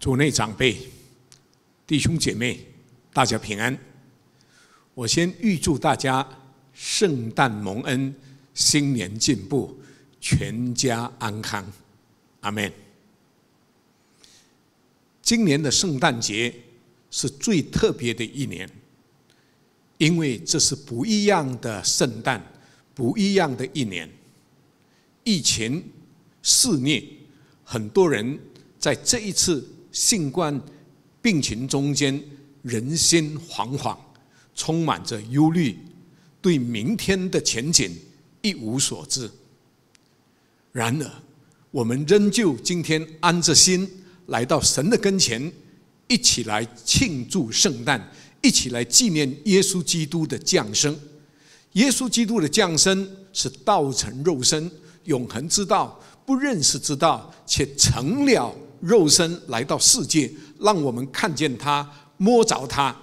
主内长辈、弟兄姐妹，大家平安！我先预祝大家圣诞蒙恩，新年进步，全家安康。阿门。今年的圣诞节是最特别的一年，因为这是不一样的圣诞，不一样的一年。疫情肆虐，很多人在这一次。新冠病情中间，人心惶惶，充满着忧虑，对明天的前景一无所知。然而，我们仍旧今天安着心来到神的跟前，一起来庆祝圣诞，一起来纪念耶稣基督的降生。耶稣基督的降生是道成肉身，永恒之道不认识之道，却成了。肉身来到世界，让我们看见他、摸着他，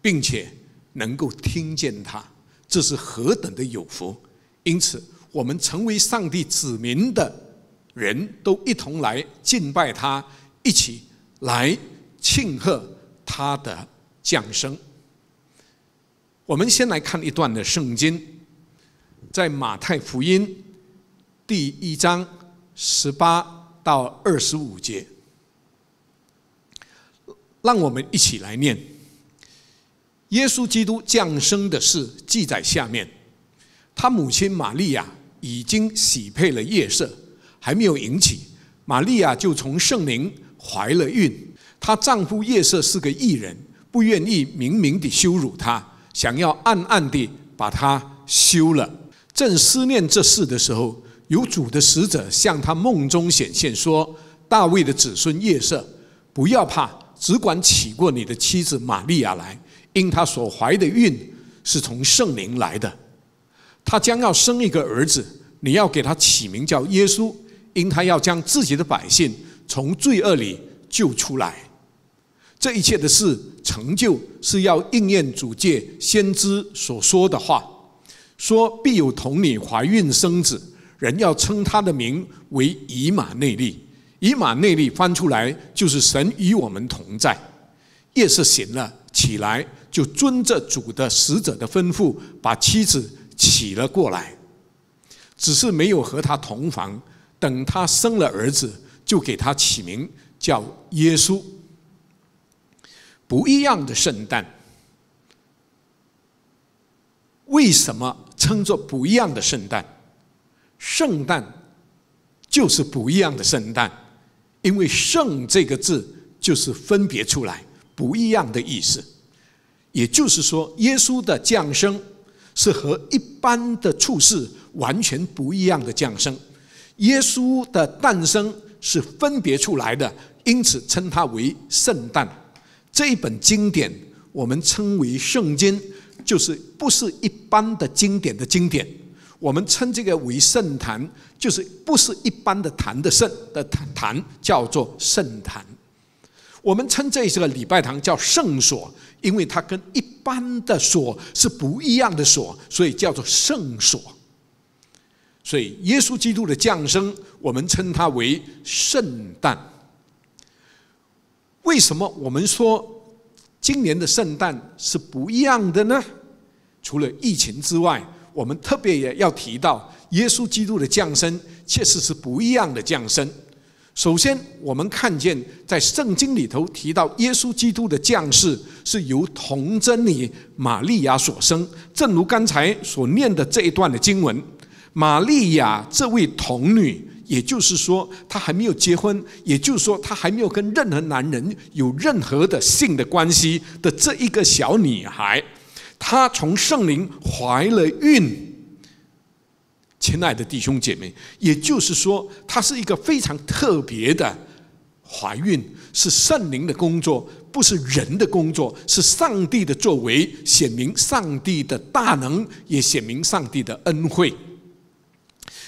并且能够听见他，这是何等的有福！因此，我们成为上帝子民的人都一同来敬拜他，一起来庆贺他的降生。我们先来看一段的圣经，在马太福音第一章十八到二十五节。让我们一起来念。耶稣基督降生的事记载下面，他母亲玛利亚已经喜配了夜色，还没有引起。玛利亚就从圣灵怀了孕。她丈夫夜色是个异人，不愿意明明的羞辱她，想要暗暗地把她休了。正思念这事的时候，有主的使者向他梦中显现，说：“大卫的子孙夜色，不要怕。”只管娶过你的妻子玛利亚来，因她所怀的孕是从圣灵来的。她将要生一个儿子，你要给他起名叫耶稣，因他要将自己的百姓从罪恶里救出来。这一切的事成就，是要应验主界先知所说的话，说必有童女怀孕生子，人要称他的名为以马内利。以马内利翻出来，就是神与我们同在。夜是醒了起来，就遵着主的使者的吩咐，把妻子娶了过来，只是没有和他同房。等他生了儿子，就给他起名叫耶稣。不一样的圣诞，为什么称作不一样的圣诞？圣诞就是不一样的圣诞。因为“圣”这个字就是分别出来不一样的意思，也就是说，耶稣的降生是和一般的处事完全不一样的降生。耶稣的诞生是分别出来的，因此称它为圣诞。这一本经典，我们称为《圣经》，就是不是一般的经典的经典。我们称这个为圣坛，就是不是一般的坛的圣的坛，坛叫做圣坛。我们称这一个礼拜堂叫圣所，因为它跟一般的所是不一样的所，所以叫做圣所。所以耶稣基督的降生，我们称它为圣诞。为什么我们说今年的圣诞是不一样的呢？除了疫情之外。我们特别也要提到，耶稣基督的降生确实是不一样的降生。首先，我们看见在圣经里头提到，耶稣基督的降世是由童贞女玛利亚所生，正如刚才所念的这一段的经文。玛利亚这位童女，也就是说，她还没有结婚，也就是说，她还没有跟任何男人有任何的性的关系的这一个小女孩。他从圣灵怀了孕，亲爱的弟兄姐妹，也就是说，他是一个非常特别的怀孕，是圣灵的工作，不是人的工作，是上帝的作为，显明上帝的大能，也显明上帝的恩惠。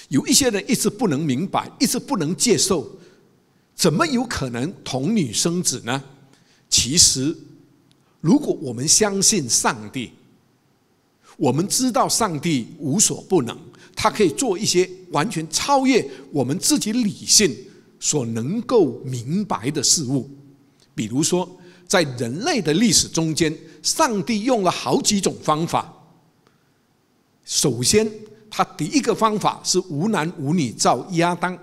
有一些人一直不能明白，一直不能接受，怎么有可能童女生子呢？其实，如果我们相信上帝，我们知道上帝无所不能，他可以做一些完全超越我们自己理性所能够明白的事物。比如说，在人类的历史中间，上帝用了好几种方法。首先，他第一个方法是无男无女造亚当。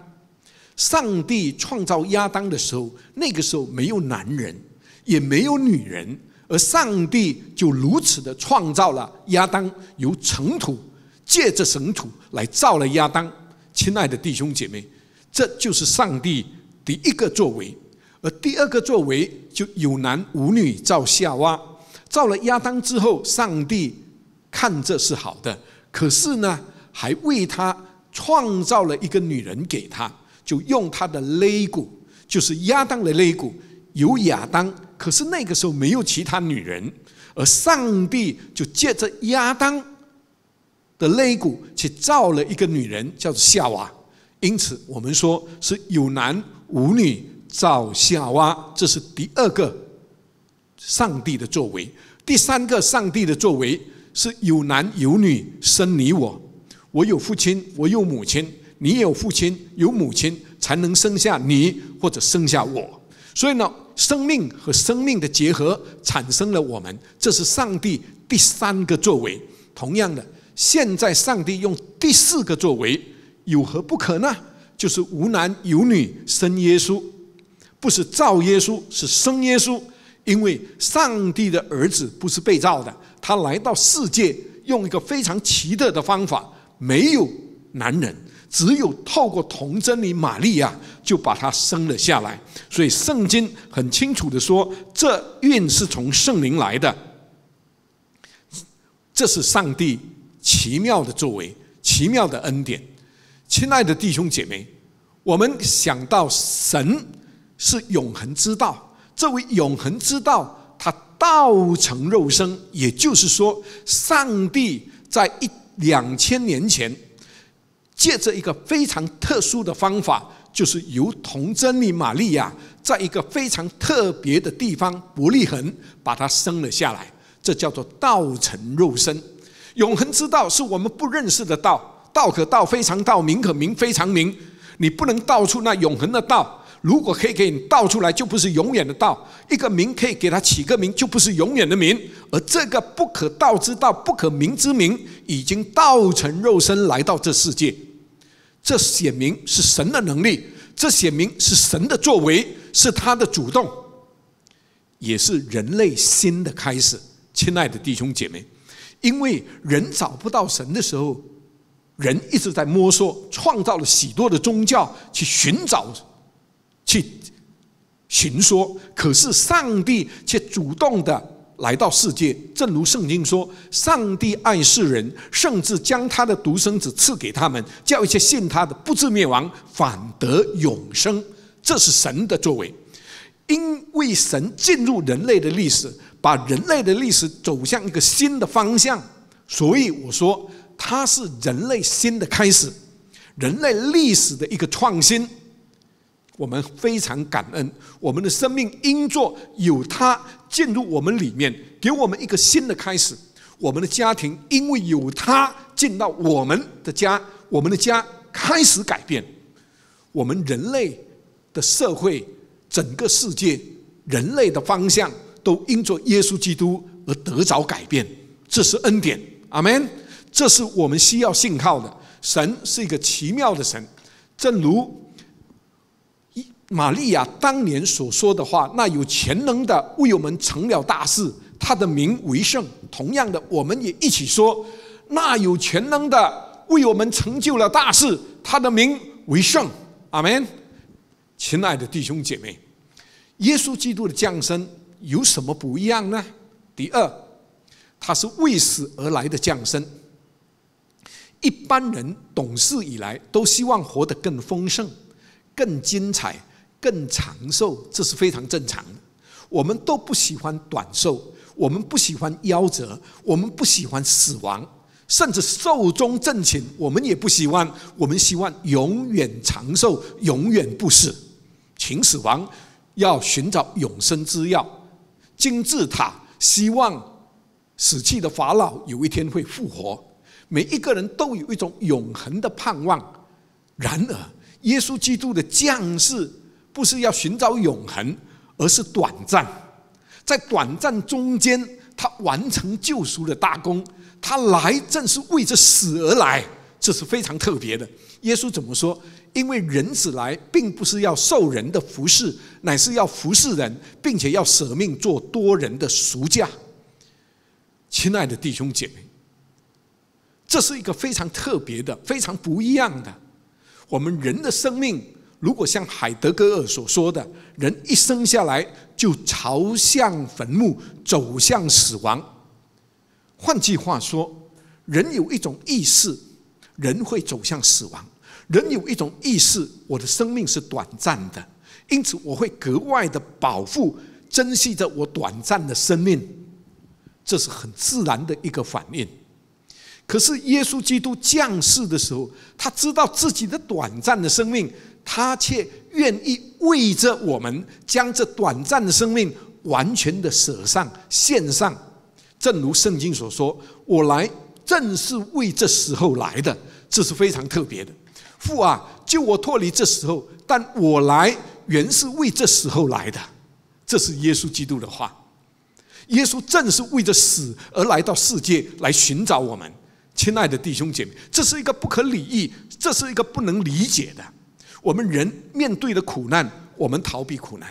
上帝创造亚当的时候，那个时候没有男人，也没有女人。而上帝就如此的创造了亚当，由尘土借着神土来造了亚当。亲爱的弟兄姐妹，这就是上帝第一个作为；而第二个作为就有男无女造夏娃。造了亚当之后，上帝看这是好的，可是呢，还为他创造了一个女人给他，就用他的肋骨，就是亚当的肋骨，由亚当。可是那个时候没有其他女人，而上帝就借着亚当的肋骨去造了一个女人，叫做夏娃。因此，我们说是有男无女造夏娃，这是第二个上帝的作为。第三个上帝的作为是有男有女生你我，我有父亲，我有母亲，你有父亲有母亲，才能生下你或者生下我。所以呢？生命和生命的结合产生了我们，这是上帝第三个作为。同样的，现在上帝用第四个作为，有何不可呢？就是无男有女生耶稣，不是造耶稣，是生耶稣。因为上帝的儿子不是被造的，他来到世界，用一个非常奇特的方法，没有男人。只有透过童贞女玛利亚，就把他生了下来。所以圣经很清楚的说，这孕是从圣灵来的。这是上帝奇妙的作为，奇妙的恩典。亲爱的弟兄姐妹，我们想到神是永恒之道，作为永恒之道，他道成肉身，也就是说，上帝在一两千年前。借着一个非常特殊的方法，就是由童真女玛利亚，在一个非常特别的地方伯利恒，把它生了下来。这叫做道成肉身。永恒之道是我们不认识的道，道可道非常道，名可名非常名，你不能道出那永恒的道。如果可以给你道出来，就不是永远的道；一个名可以给他起个名，就不是永远的名。而这个不可道之道、不可名之名，已经道成肉身来到这世界。这显明是神的能力，这显明是神的作为，是他的主动，也是人类新的开始。亲爱的弟兄姐妹，因为人找不到神的时候，人一直在摸索，创造了许多的宗教去寻找。去寻说，可是上帝却主动的来到世界，正如圣经说：“上帝爱世人，甚至将他的独生子赐给他们，叫一些信他的，不至灭亡，反得永生。”这是神的作为，因为神进入人类的历史，把人类的历史走向一个新的方向，所以我说，它是人类新的开始，人类历史的一个创新。我们非常感恩，我们的生命因着有他进入我们里面，给我们一个新的开始。我们的家庭因为有他进到我们的家，我们的家开始改变。我们人类的社会、整个世界、人类的方向，都因着耶稣基督而得着改变。这是恩典，阿门。这是我们需要信靠的。神是一个奇妙的神，正如。玛利亚当年所说的话：“那有全能的为我们成了大事，他的名为圣。”同样的，我们也一起说：“那有全能的为我们成就了大事，他的名为圣。”阿门。亲爱的弟兄姐妹，耶稣基督的降生有什么不一样呢？第二，他是为死而来的降生。一般人懂事以来，都希望活得更丰盛、更精彩。更长寿，这是非常正常的。我们都不喜欢短寿，我们不喜欢夭折，我们不喜欢死亡，甚至寿终正寝，我们也不希望。我们希望永远长寿，永远不死。秦始皇要寻找永生之药，金字塔希望死去的法老有一天会复活。每一个人都有一种永恒的盼望。然而，耶稣基督的将士。不是要寻找永恒，而是短暂。在短暂中间，他完成救赎的大功。他来正是为着死而来，这是非常特别的。耶稣怎么说？因为人子来，并不是要受人的服侍，乃是要服侍人，并且要舍命做多人的赎价。亲爱的弟兄姐妹，这是一个非常特别的、非常不一样的我们人的生命。如果像海德格尔所说的人一生下来就朝向坟墓走向死亡，换句话说，人有一种意识，人会走向死亡；人有一种意识，我的生命是短暂的，因此我会格外的保护、珍惜着我短暂的生命，这是很自然的一个反应。可是耶稣基督降世的时候，他知道自己的短暂的生命。他却愿意为着我们，将这短暂的生命完全的舍上献上，正如圣经所说：“我来正是为这时候来的。”这是非常特别的。父啊，救我脱离这时候，但我来原是为这时候来的。这是耶稣基督的话。耶稣正是为着死而来到世界来寻找我们，亲爱的弟兄姐妹，这是一个不可理喻，这是一个不能理解的。我们人面对的苦难，我们逃避苦难；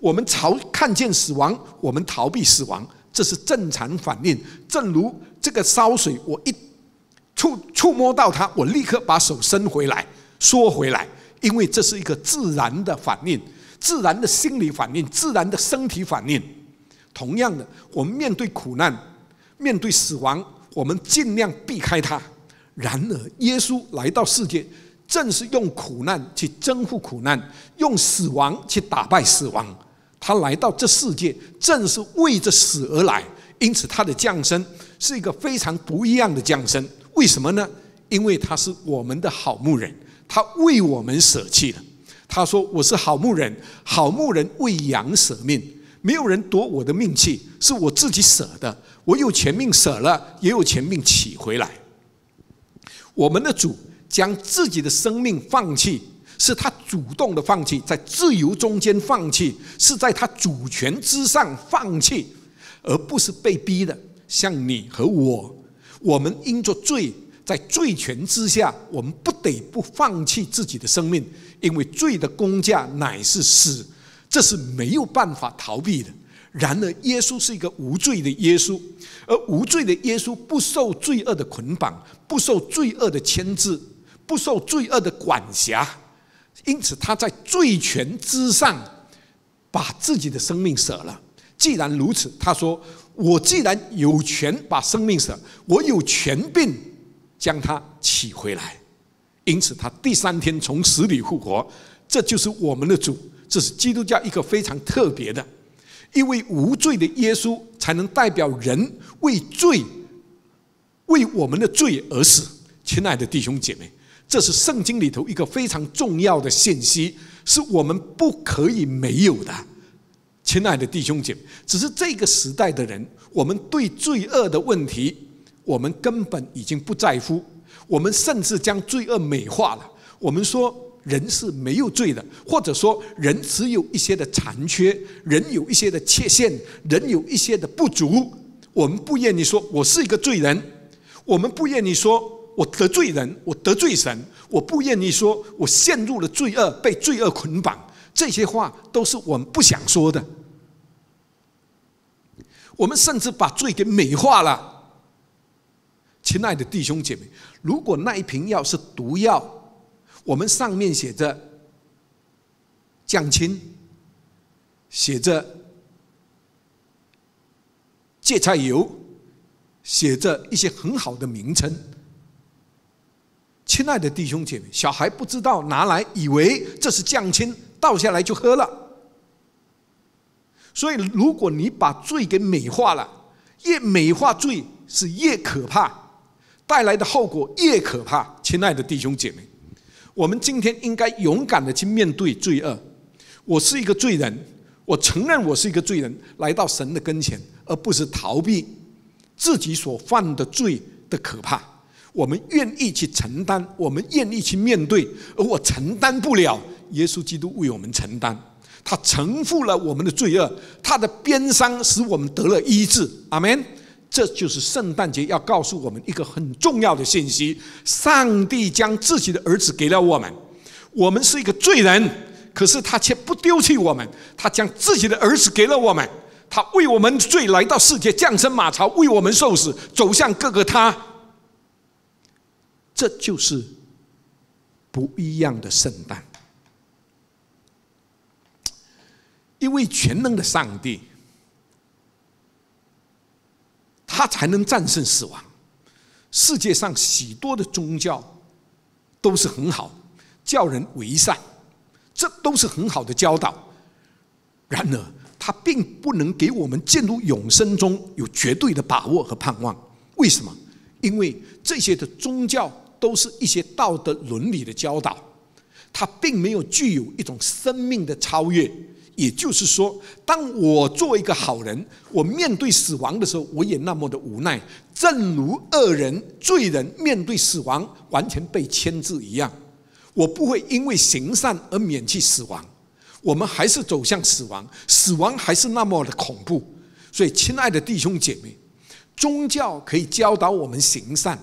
我们朝看见死亡，我们逃避死亡，这是正常反应。正如这个烧水，我一触触摸到它，我立刻把手伸回来，缩回来，因为这是一个自然的反应，自然的心理反应，自然的身体反应。同样的，我们面对苦难、面对死亡，我们尽量避开它。然而，耶稣来到世界。正是用苦难去征服苦难，用死亡去打败死亡。他来到这世界，正是为着死而来。因此，他的降生是一个非常不一样的降生。为什么呢？因为他是我们的好牧人，他为我们舍弃了。他说：“我是好牧人，好牧人为羊舍命，没有人夺我的命气，是我自己舍的。我有钱命舍了，也有钱命取回来。”我们的主。将自己的生命放弃，是他主动的放弃，在自由中间放弃，是在他主权之上放弃，而不是被逼的。像你和我，我们因着罪，在罪权之下，我们不得不放弃自己的生命，因为罪的工价乃是死，这是没有办法逃避的。然而，耶稣是一个无罪的耶稣，而无罪的耶稣不受罪恶的捆绑，不受罪恶的牵制。不受罪恶的管辖，因此他在罪权之上把自己的生命舍了。既然如此，他说：“我既然有权把生命舍，我有权并将它取回来。”因此，他第三天从死里复活。这就是我们的主，这是基督教一个非常特别的，因为无罪的耶稣才能代表人为罪、为我们的罪而死。亲爱的弟兄姐妹。这是圣经里头一个非常重要的信息，是我们不可以没有的，亲爱的弟兄姐。只是这个时代的人，我们对罪恶的问题，我们根本已经不在乎，我们甚至将罪恶美化了。我们说人是没有罪的，或者说人只有一些的残缺，人有一些的缺陷，人有一些的不足。我们不愿意说我是一个罪人，我们不愿意说。我得罪人，我得罪神，我不愿意说，我陷入了罪恶，被罪恶捆绑，这些话都是我们不想说的。我们甚至把罪给美化了。亲爱的弟兄姐妹，如果那一瓶药是毒药，我们上面写着降清，写着芥菜油，写着一些很好的名称。亲爱的弟兄姐妹，小孩不知道拿来，以为这是降亲，倒下来就喝了。所以，如果你把罪给美化了，越美化罪是越可怕，带来的后果越可怕。亲爱的弟兄姐妹，我们今天应该勇敢的去面对罪恶。我是一个罪人，我承认我是一个罪人，来到神的跟前，而不是逃避自己所犯的罪的可怕。我们愿意去承担，我们愿意去面对，而我承担不了，耶稣基督为我们承担，他承负了我们的罪恶，他的鞭伤使我们得了医治，阿门。这就是圣诞节要告诉我们一个很重要的信息：上帝将自己的儿子给了我们，我们是一个罪人，可是他却不丢弃我们，他将自己的儿子给了我们，他为我们罪来到世界，降生马槽，为我们受死，走向各个他。这就是不一样的圣诞，因为全能的上帝，他才能战胜死亡。世界上许多的宗教都是很好，教人为善，这都是很好的教导。然而，他并不能给我们进入永生中有绝对的把握和盼望。为什么？因为这些的宗教。都是一些道德伦理的教导，它并没有具有一种生命的超越。也就是说，当我做一个好人，我面对死亡的时候，我也那么的无奈。正如恶人、罪人面对死亡，完全被牵制一样，我不会因为行善而免去死亡。我们还是走向死亡，死亡还是那么的恐怖。所以，亲爱的弟兄姐妹，宗教可以教导我们行善。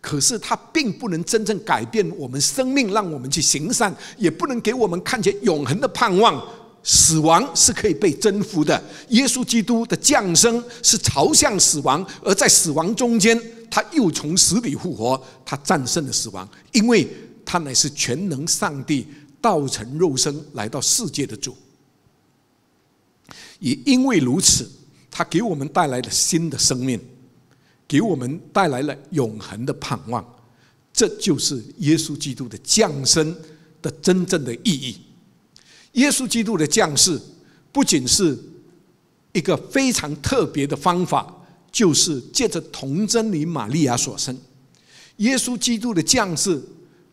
可是，它并不能真正改变我们生命，让我们去行善，也不能给我们看见永恒的盼望。死亡是可以被征服的，耶稣基督的降生是朝向死亡，而在死亡中间，他又从死里复活，他战胜了死亡，因为他乃是全能上帝道成肉身来到世界的主。也因为如此，他给我们带来了新的生命。给我们带来了永恒的盼望，这就是耶稣基督的降生的真正的意义。耶稣基督的降世不仅是一个非常特别的方法，就是借着童真女玛利亚所生。耶稣基督的降世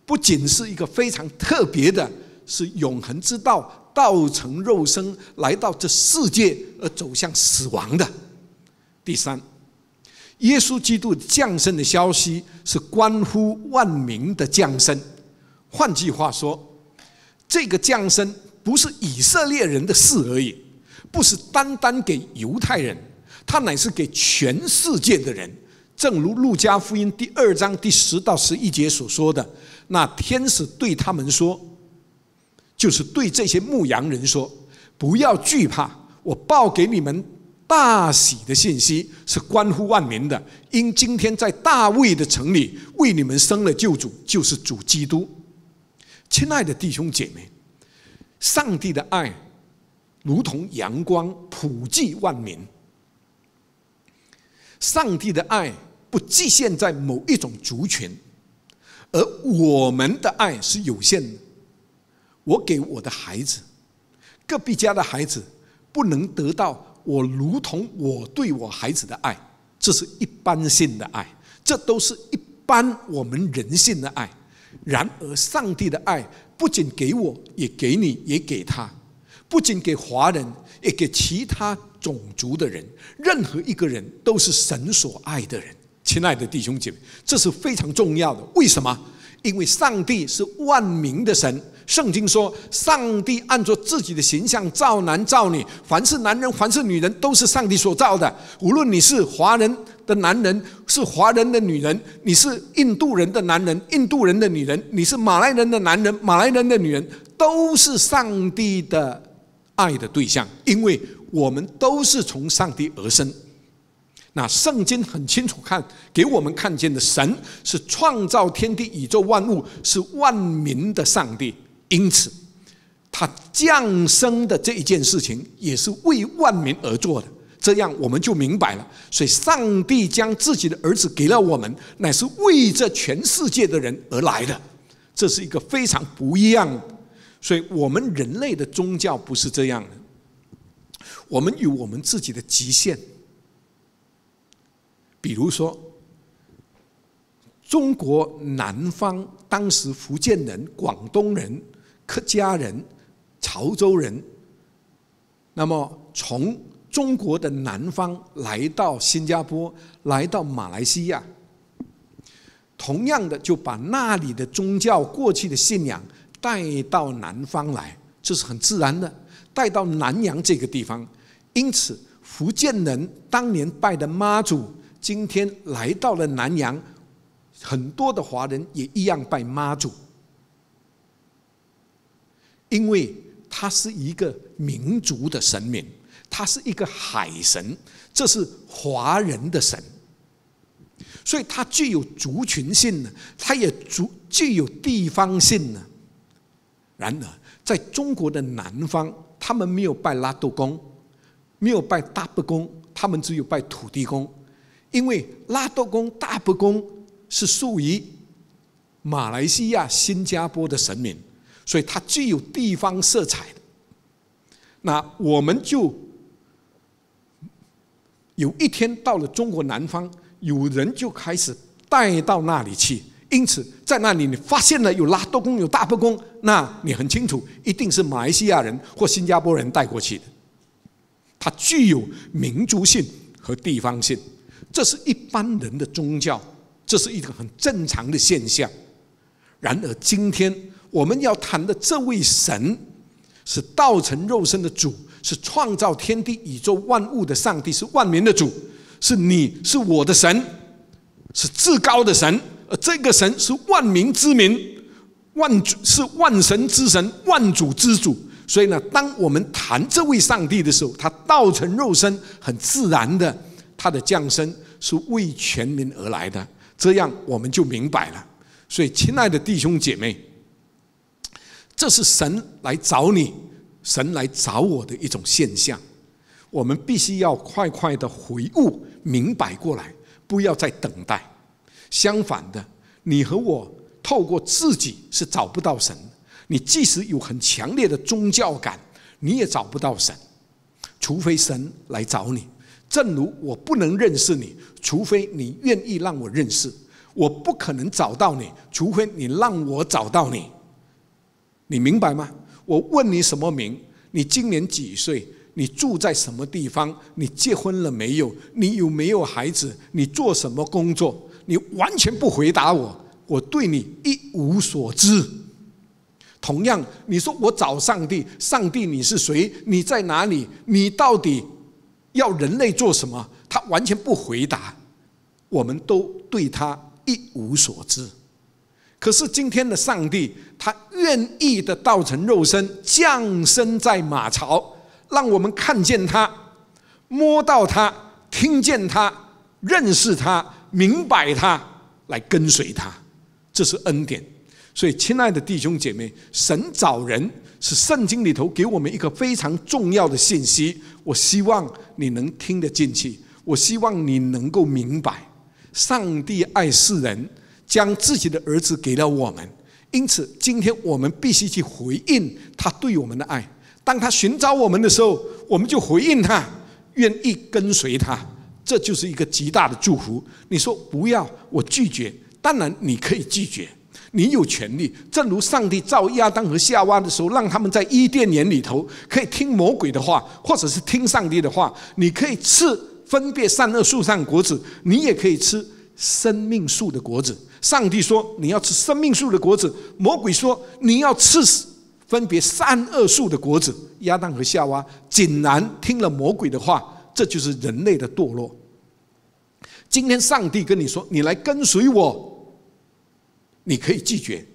不仅是一个非常特别的，是永恒之道道成肉身来到这世界而走向死亡的。第三。耶稣基督降生的消息是关乎万民的降生。换句话说，这个降生不是以色列人的事而已，不是单单给犹太人，他乃是给全世界的人。正如路加福音第二章第十到十一节所说的，那天使对他们说，就是对这些牧羊人说：“不要惧怕，我报给你们。”大喜的信息是关乎万民的，因今天在大卫的城里为你们生了救主，就是主基督。亲爱的弟兄姐妹，上帝的爱如同阳光普济万民。上帝的爱不局限在某一种族群，而我们的爱是有限的。我给我的孩子，隔壁家的孩子不能得到。我如同我对我孩子的爱，这是一般性的爱，这都是一般我们人性的爱。然而，上帝的爱不仅给我，也给你，也给他；不仅给华人，也给其他种族的人。任何一个人都是神所爱的人。亲爱的弟兄姐妹，这是非常重要的。为什么？因为上帝是万民的神。圣经说，上帝按照自己的形象造男造女，凡是男人，凡是女人，都是上帝所造的。无论你是华人的男人，是华人的女人，你是印度人的男人，印度人的女人，你是马来人的男人，马来人的女人，都是上帝的爱的对象，因为我们都是从上帝而生。那圣经很清楚看，给我们看见的神是创造天地宇宙万物，是万民的上帝。因此，他降生的这一件事情也是为万民而做的。这样我们就明白了，所以上帝将自己的儿子给了我们，乃是为这全世界的人而来的。这是一个非常不一样。所以我们人类的宗教不是这样的，我们有我们自己的极限。比如说，中国南方当时福建人、广东人。客家人、潮州人，那么从中国的南方来到新加坡、来到马来西亚，同样的就把那里的宗教过去的信仰带到南方来，这是很自然的。带到南洋这个地方，因此福建人当年拜的妈祖，今天来到了南洋，很多的华人也一样拜妈祖。因为他是一个民族的神明，他是一个海神，这是华人的神，所以他具有族群性呢，他也足具有地方性呢。然而，在中国的南方，他们没有拜拉渡公，没有拜大伯公，他们只有拜土地公，因为拉渡公、大伯公是属于马来西亚、新加坡的神明。所以它具有地方色彩的。那我们就有一天到了中国南方，有人就开始带到那里去。因此，在那里你发现了有拉多公、有大波公，那你很清楚，一定是马来西亚人或新加坡人带过去的。它具有民族性和地方性，这是一般人的宗教，这是一个很正常的现象。然而今天。我们要谈的这位神，是道成肉身的主，是创造天地宇宙万物的上帝，是万民的主，是你是我的神，是至高的神。而这个神是万民之民，万是万神之神，万主之主。所以呢，当我们谈这位上帝的时候，他道成肉身，很自然的，他的降生是为全民而来的。这样我们就明白了。所以，亲爱的弟兄姐妹。这是神来找你，神来找我的一种现象。我们必须要快快的回悟，明白过来，不要再等待。相反的，你和我透过自己是找不到神。你即使有很强烈的宗教感，你也找不到神。除非神来找你，正如我不能认识你，除非你愿意让我认识，我不可能找到你，除非你让我找到你。你明白吗？我问你什么名？你今年几岁？你住在什么地方？你结婚了没有？你有没有孩子？你做什么工作？你完全不回答我，我对你一无所知。同样，你说我找上帝，上帝你是谁？你在哪里？你到底要人类做什么？他完全不回答，我们都对他一无所知。可是今天的上帝。他愿意的道成肉身，降生在马槽，让我们看见他，摸到他，听见他，认识他，明白他，来跟随他，这是恩典。所以，亲爱的弟兄姐妹，神找人是圣经里头给我们一个非常重要的信息。我希望你能听得进去，我希望你能够明白，上帝爱世人，将自己的儿子给了我们。因此，今天我们必须去回应他对我们的爱。当他寻找我们的时候，我们就回应他，愿意跟随他，这就是一个极大的祝福。你说不要，我拒绝，当然你可以拒绝，你有权利。正如上帝造亚当和夏娃的时候，让他们在伊甸园里头可以听魔鬼的话，或者是听上帝的话。你可以吃分别善恶树上的果子，你也可以吃生命树的果子。上帝说：“你要吃生命树的果子。”魔鬼说：“你要吃死，分别善恶树的果子。”亚当和夏娃竟然听了魔鬼的话，这就是人类的堕落。今天上帝跟你说：“你来跟随我。”你可以拒绝，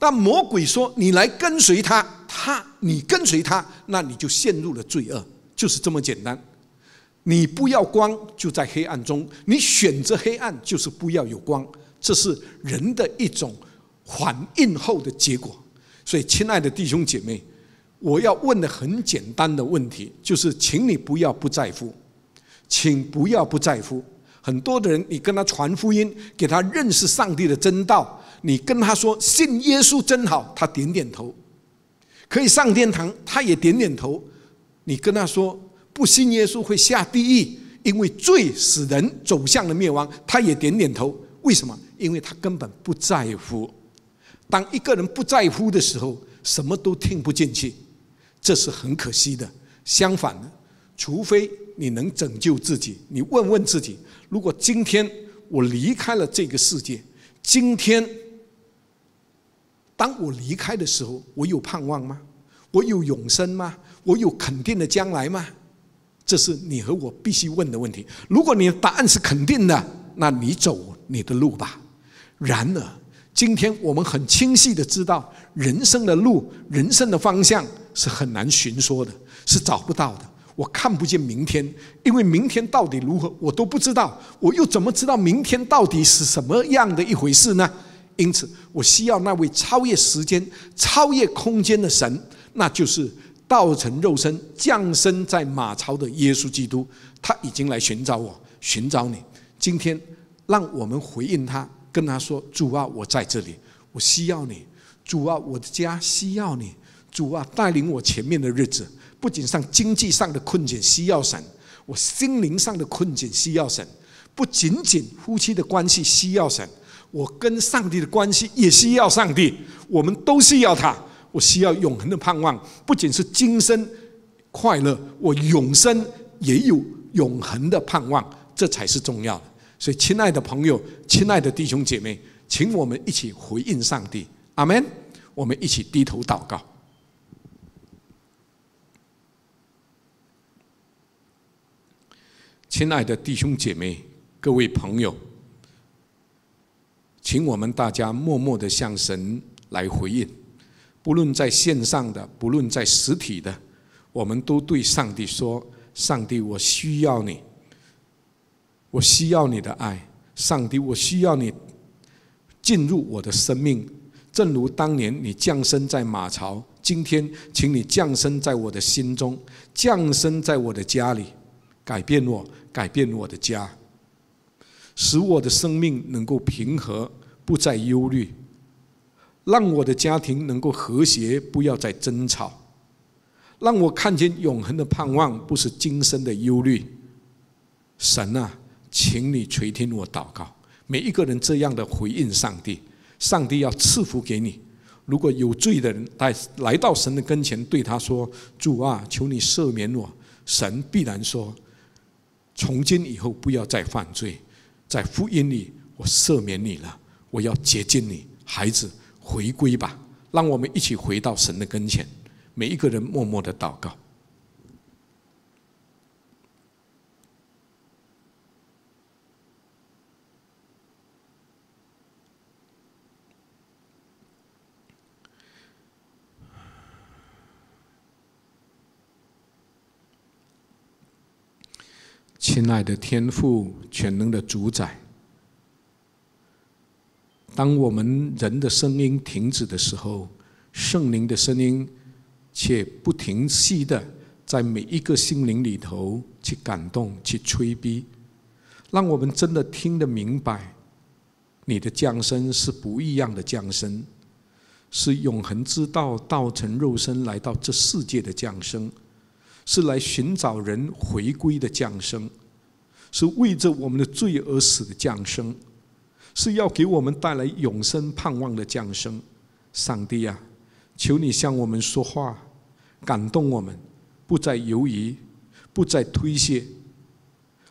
但魔鬼说：“你来跟随他，他你跟随他，那你就陷入了罪恶。”就是这么简单。你不要光，就在黑暗中；你选择黑暗，就是不要有光。这是人的一种反应后的结果，所以亲爱的弟兄姐妹，我要问的很简单的问题就是，请你不要不在乎，请不要不在乎。很多的人，你跟他传福音，给他认识上帝的真道，你跟他说信耶稣真好，他点点头，可以上天堂，他也点点头。你跟他说不信耶稣会下地狱，因为罪使人走向了灭亡，他也点点头。为什么？因为他根本不在乎。当一个人不在乎的时候，什么都听不进去，这是很可惜的。相反的，除非你能拯救自己，你问问自己：如果今天我离开了这个世界，今天当我离开的时候，我有盼望吗？我有永生吗？我有肯定的将来吗？这是你和我必须问的问题。如果你的答案是肯定的，那你走你的路吧。然而，今天我们很清晰的知道，人生的路、人生的方向是很难寻说的，是找不到的。我看不见明天，因为明天到底如何，我都不知道。我又怎么知道明天到底是什么样的一回事呢？因此，我需要那位超越时间、超越空间的神，那就是道成肉身、降生在马槽的耶稣基督。他已经来寻找我，寻找你。今天，让我们回应他。跟他说：“主啊，我在这里，我需要你。主啊，我的家需要你。主啊，带领我前面的日子，不仅上经济上的困境需要神，我心灵上的困境需要神。不仅仅夫妻的关系需要神，我跟上帝的关系也需要上帝。我们都需要他。我需要永恒的盼望，不仅是今生快乐，我永生也有永恒的盼望。这才是重要的。”所以，亲爱的朋友，亲爱的弟兄姐妹，请我们一起回应上帝，阿门！我们一起低头祷告。亲爱的弟兄姐妹，各位朋友，请我们大家默默的向神来回应，不论在线上的，不论在实体的，我们都对上帝说：“上帝，我需要你。”我需要你的爱，上帝，我需要你进入我的生命，正如当年你降生在马槽，今天，请你降生在我的心中，降生在我的家里，改变我，改变我的家，使我的生命能够平和，不再忧虑，让我的家庭能够和谐，不要再争吵，让我看见永恒的盼望，不是今生的忧虑，神啊！请你垂听我祷告，每一个人这样的回应上帝，上帝要赐福给你。如果有罪的人来来到神的跟前，对他说：“主啊，求你赦免我。”神必然说：“从今以后不要再犯罪，在福音里我赦免你了，我要洁净你，孩子回归吧。”让我们一起回到神的跟前，每一个人默默的祷告。亲爱的天父，全能的主宰，当我们人的声音停止的时候，圣灵的声音却不停息的在每一个心灵里头去感动、去催逼，让我们真的听得明白，你的降生是不一样的降生，是永恒之道道成肉身来到这世界的降生。是来寻找人回归的降生，是为着我们的罪而死的降生，是要给我们带来永生盼望的降生。上帝啊，求你向我们说话，感动我们，不再犹疑，不再推卸，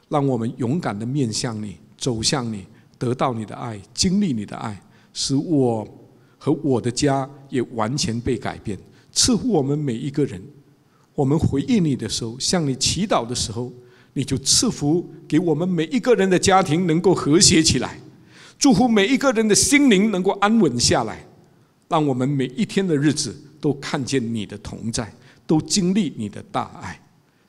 让我们勇敢的面向你，走向你，得到你的爱，经历你的爱，使我和我的家也完全被改变，赐福我们每一个人。我们回应你的时候，向你祈祷的时候，你就赐福给我们每一个人的家庭，能够和谐起来；祝福每一个人的心灵能够安稳下来，让我们每一天的日子都看见你的同在，都经历你的大爱。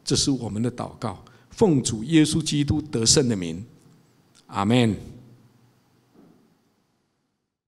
这是我们的祷告，奉主耶稣基督得胜的名，阿门。